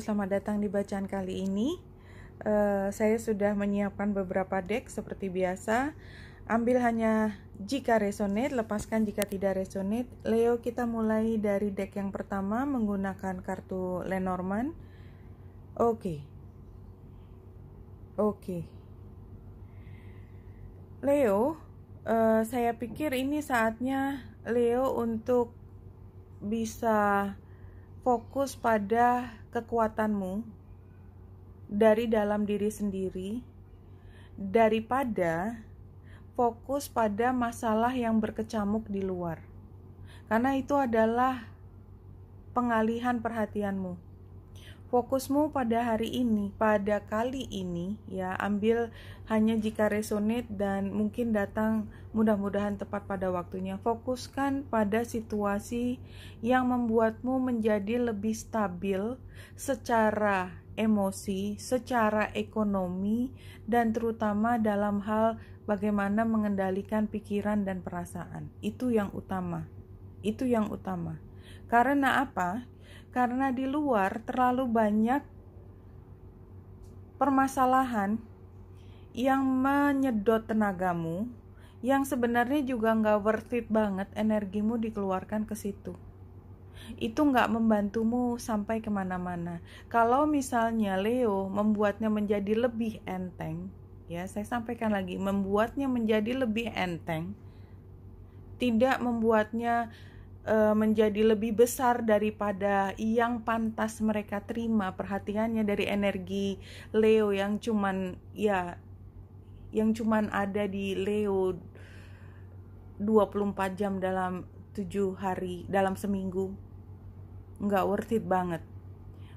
selamat datang di bacaan kali ini. Uh, saya sudah menyiapkan beberapa deck seperti biasa. Ambil hanya jika resonate, lepaskan jika tidak resonate. Leo, kita mulai dari deck yang pertama menggunakan kartu Lenormand. Oke. Okay. Oke. Okay. Leo, uh, saya pikir ini saatnya Leo untuk bisa fokus pada kekuatanmu dari dalam diri sendiri daripada fokus pada masalah yang berkecamuk di luar. Karena itu adalah pengalihan perhatianmu fokusmu pada hari ini, pada kali ini ya, ambil hanya jika resonate dan mungkin datang mudah-mudahan tepat pada waktunya. Fokuskan pada situasi yang membuatmu menjadi lebih stabil secara emosi, secara ekonomi dan terutama dalam hal bagaimana mengendalikan pikiran dan perasaan. Itu yang utama. Itu yang utama. Karena apa? karena di luar terlalu banyak permasalahan yang menyedot tenagamu yang sebenarnya juga nggak worth it banget energimu dikeluarkan ke situ itu nggak membantumu sampai kemana-mana kalau misalnya Leo membuatnya menjadi lebih enteng ya saya sampaikan lagi membuatnya menjadi lebih enteng tidak membuatnya Eh, menjadi lebih besar daripada yang pantas mereka terima perhatiannya dari energi Leo yang cuman ya yang cuman ada di Leo 24 jam dalam 7 hari dalam seminggu nggak worth it banget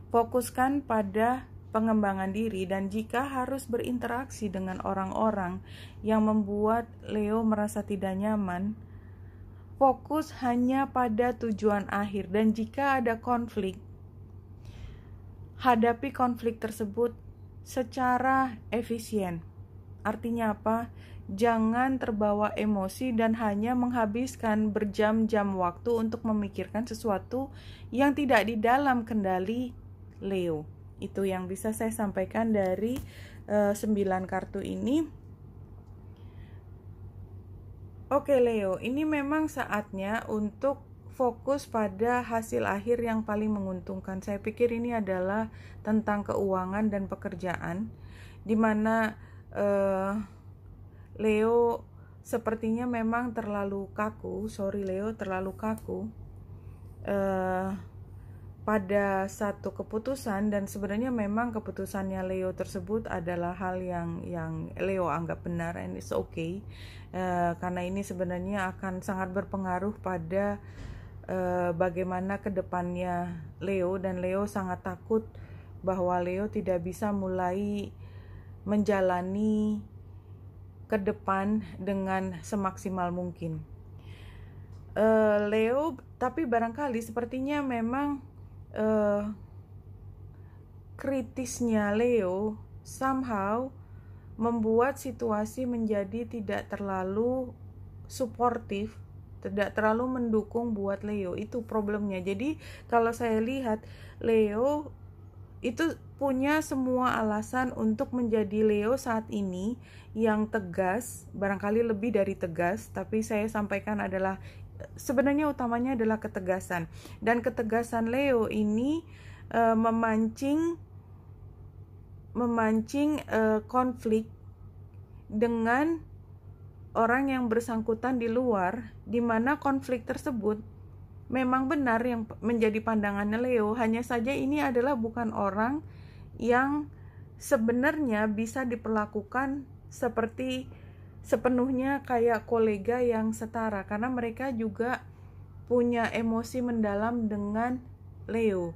fokuskan pada pengembangan diri dan jika harus berinteraksi dengan orang-orang yang membuat Leo merasa tidak nyaman, fokus hanya pada tujuan akhir, dan jika ada konflik, hadapi konflik tersebut secara efisien. Artinya, apa? Jangan terbawa emosi dan hanya menghabiskan berjam-jam waktu untuk memikirkan sesuatu yang tidak di dalam kendali Leo. Itu yang bisa saya sampaikan dari uh, eh, 9 kartu ini. Oke Leo, ini memang saatnya untuk fokus pada hasil akhir yang paling menguntungkan. Saya pikir ini adalah tentang keuangan dan pekerjaan, di mana uh, Leo sepertinya memang terlalu kaku. Sorry Leo, terlalu kaku. Uh, pada satu keputusan dan sebenarnya memang keputusannya Leo tersebut adalah hal yang yang Leo anggap benar and it's okay uh, karena ini sebenarnya akan sangat berpengaruh pada uh, bagaimana kedepannya Leo dan Leo sangat takut bahwa Leo tidak bisa mulai menjalani ke depan dengan semaksimal mungkin. Uh, Leo, tapi barangkali sepertinya memang uh, kritisnya Leo somehow membuat situasi menjadi tidak terlalu suportif, tidak terlalu mendukung buat Leo. Itu problemnya. Jadi kalau saya lihat Leo itu punya semua alasan untuk menjadi Leo saat ini yang tegas, barangkali lebih dari tegas, tapi saya sampaikan adalah sebenarnya utamanya adalah ketegasan dan ketegasan Leo ini e, memancing memancing e, konflik dengan orang yang bersangkutan di luar di mana konflik tersebut memang benar yang menjadi pandangannya Leo hanya saja ini adalah bukan orang yang sebenarnya bisa diperlakukan seperti sepenuhnya kayak kolega yang setara karena mereka juga punya emosi mendalam dengan Leo.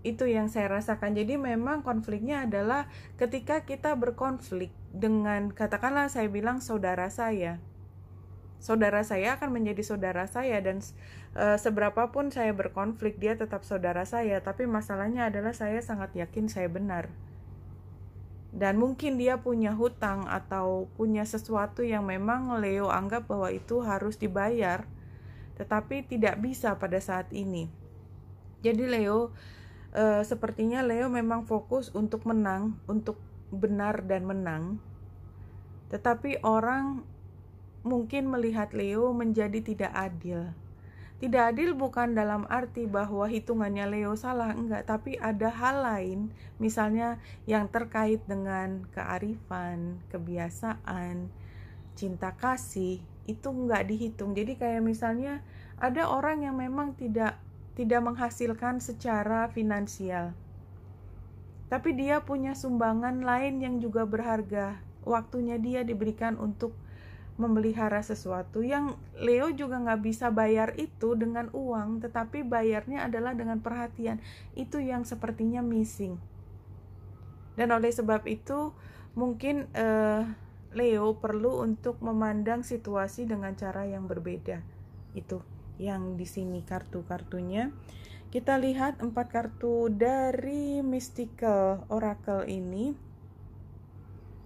Itu yang saya rasakan. Jadi memang konfliknya adalah ketika kita berkonflik dengan katakanlah saya bilang saudara saya. Saudara saya akan menjadi saudara saya dan e, eh, seberapa pun saya berkonflik dia tetap saudara saya, tapi masalahnya adalah saya sangat yakin saya benar dan mungkin dia punya hutang atau punya sesuatu yang memang Leo anggap bahwa itu harus dibayar, tetapi tidak bisa pada saat ini. Jadi Leo e, sepertinya Leo memang fokus untuk menang, untuk benar dan menang. Tetapi orang mungkin melihat Leo menjadi tidak adil. Tidak adil bukan dalam arti bahwa hitungannya Leo salah, enggak, tapi ada hal lain, misalnya yang terkait dengan kearifan, kebiasaan, cinta kasih, itu enggak dihitung. Jadi kayak misalnya ada orang yang memang tidak tidak menghasilkan secara finansial. Tapi dia punya sumbangan lain yang juga berharga. Waktunya dia diberikan untuk memelihara sesuatu yang Leo juga nggak bisa bayar itu dengan uang, tetapi bayarnya adalah dengan perhatian. Itu yang sepertinya missing. Dan oleh sebab itu, mungkin uh, Leo perlu untuk memandang situasi dengan cara yang berbeda. Itu yang di sini kartu-kartunya. Kita lihat empat kartu dari Mystical Oracle ini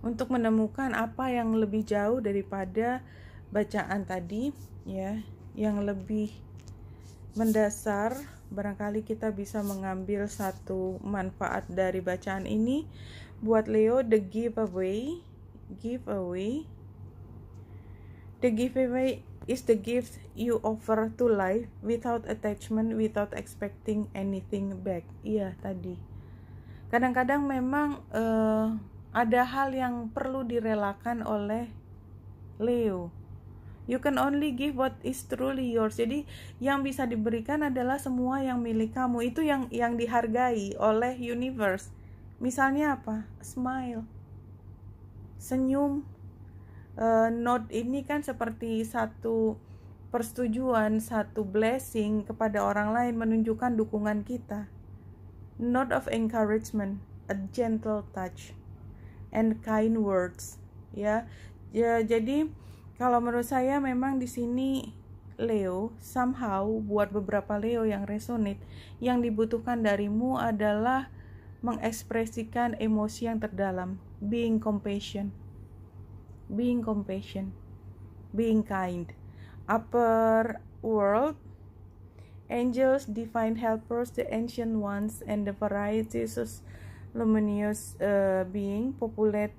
untuk menemukan apa yang lebih jauh daripada bacaan tadi ya yang lebih mendasar barangkali kita bisa mengambil satu manfaat dari bacaan ini buat Leo the giveaway giveaway the giveaway is the gift you offer to life without attachment without expecting anything back iya tadi kadang-kadang memang uh, ada hal yang perlu direlakan oleh Leo. You can only give what is truly yours. Jadi yang bisa diberikan adalah semua yang milik kamu. Itu yang yang dihargai oleh universe. Misalnya apa? Smile. Senyum. Uh, note ini kan seperti satu persetujuan, satu blessing kepada orang lain menunjukkan dukungan kita. Note of encouragement, a gentle touch and kind words ya. ya jadi kalau menurut saya memang di sini Leo somehow buat beberapa Leo yang resonate yang dibutuhkan darimu adalah mengekspresikan emosi yang terdalam being compassion being compassion being kind upper world angels divine helpers the ancient ones and the varieties luminous uh, eh, being populate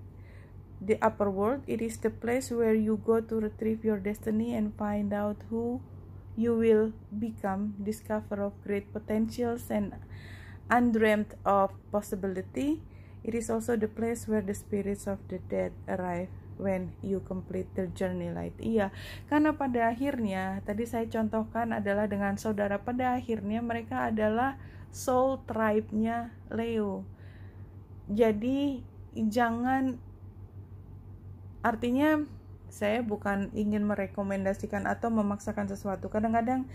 the upper world. It is the place where you go to retrieve your destiny and find out who you will become. Discover of great potentials and undreamt of possibility. It is also the place where the spirits of the dead arrive when you complete the journey light. Iya, karena pada akhirnya tadi saya contohkan adalah dengan saudara pada akhirnya mereka adalah soul tribe-nya Leo jadi jangan artinya saya bukan ingin merekomendasikan atau memaksakan sesuatu kadang-kadang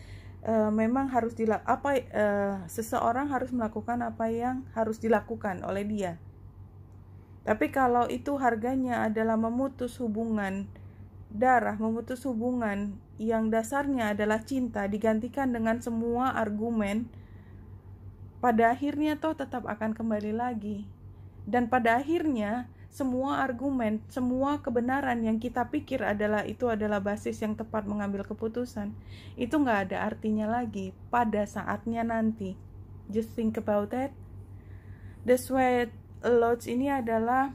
e, memang harus dilak apa e, seseorang harus melakukan apa yang harus dilakukan oleh dia tapi kalau itu harganya adalah memutus hubungan darah memutus hubungan yang dasarnya adalah cinta digantikan dengan semua argumen pada akhirnya toh tetap akan kembali lagi dan pada akhirnya, semua argumen, semua kebenaran yang kita pikir adalah itu adalah basis yang tepat mengambil keputusan, itu nggak ada artinya lagi pada saatnya nanti. Just think about it. The Sweat Lodge ini adalah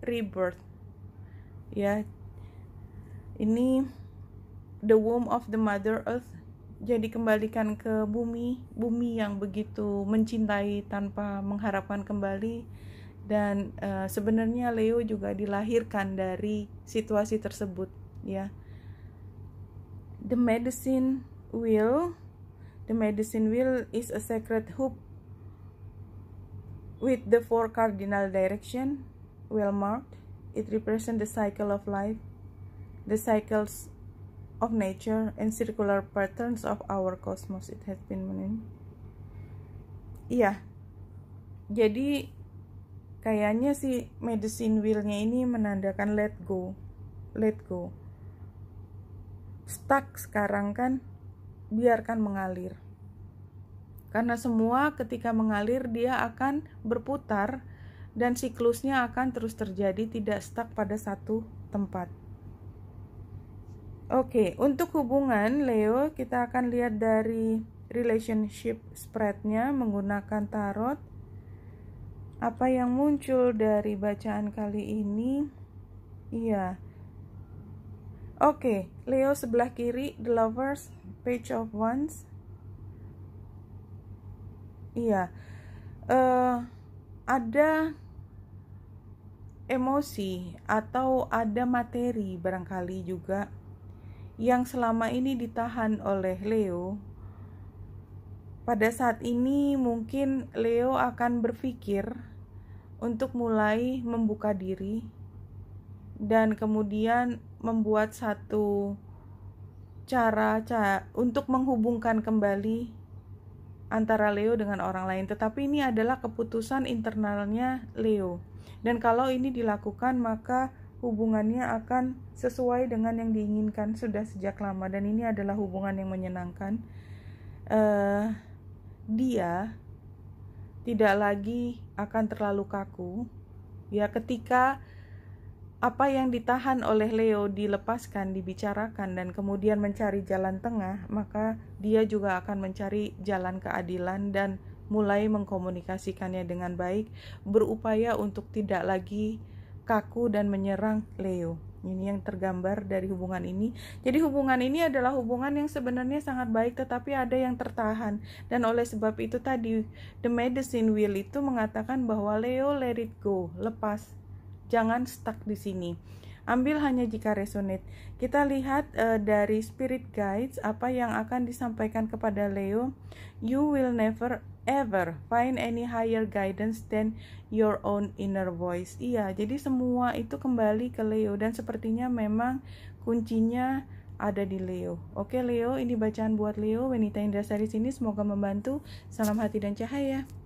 rebirth. Ya, ini the womb of the mother earth. Jadi kembalikan ke bumi, bumi yang begitu mencintai tanpa mengharapkan kembali dan uh, sebenarnya Leo juga dilahirkan dari situasi tersebut ya the medicine will the medicine will is a sacred hoop with the four cardinal direction well marked it represents the cycle of life the cycles of nature and circular patterns of our cosmos it has been meaning iya jadi kayaknya si medicine wheelnya ini menandakan let go let go stuck sekarang kan biarkan mengalir karena semua ketika mengalir dia akan berputar dan siklusnya akan terus terjadi tidak stuck pada satu tempat Oke, untuk hubungan Leo kita akan lihat dari relationship spreadnya menggunakan tarot apa yang muncul dari bacaan kali ini iya oke okay, Leo sebelah kiri the lovers page of wands iya uh, ada emosi atau ada materi barangkali juga yang selama ini ditahan oleh Leo pada saat ini mungkin Leo akan berpikir untuk mulai membuka diri dan kemudian membuat satu cara, cara untuk menghubungkan kembali antara Leo dengan orang lain, tetapi ini adalah keputusan internalnya Leo. Dan kalau ini dilakukan, maka hubungannya akan sesuai dengan yang diinginkan sudah sejak lama, dan ini adalah hubungan yang menyenangkan. Uh, dia tidak lagi akan terlalu kaku ya ketika apa yang ditahan oleh Leo dilepaskan, dibicarakan dan kemudian mencari jalan tengah, maka dia juga akan mencari jalan keadilan dan mulai mengkomunikasikannya dengan baik, berupaya untuk tidak lagi kaku dan menyerang Leo. Ini yang tergambar dari hubungan ini. Jadi hubungan ini adalah hubungan yang sebenarnya sangat baik tetapi ada yang tertahan. Dan oleh sebab itu tadi The Medicine Wheel itu mengatakan bahwa Leo let it go, lepas. Jangan stuck di sini. Ambil hanya jika resonate. Kita lihat uh, dari spirit guides apa yang akan disampaikan kepada Leo. You will never ever find any higher guidance than your own inner voice. Iya, jadi semua itu kembali ke Leo dan sepertinya memang kuncinya ada di Leo. Oke Leo, ini bacaan buat Leo. Wanita Indra Sari sini semoga membantu. Salam hati dan cahaya.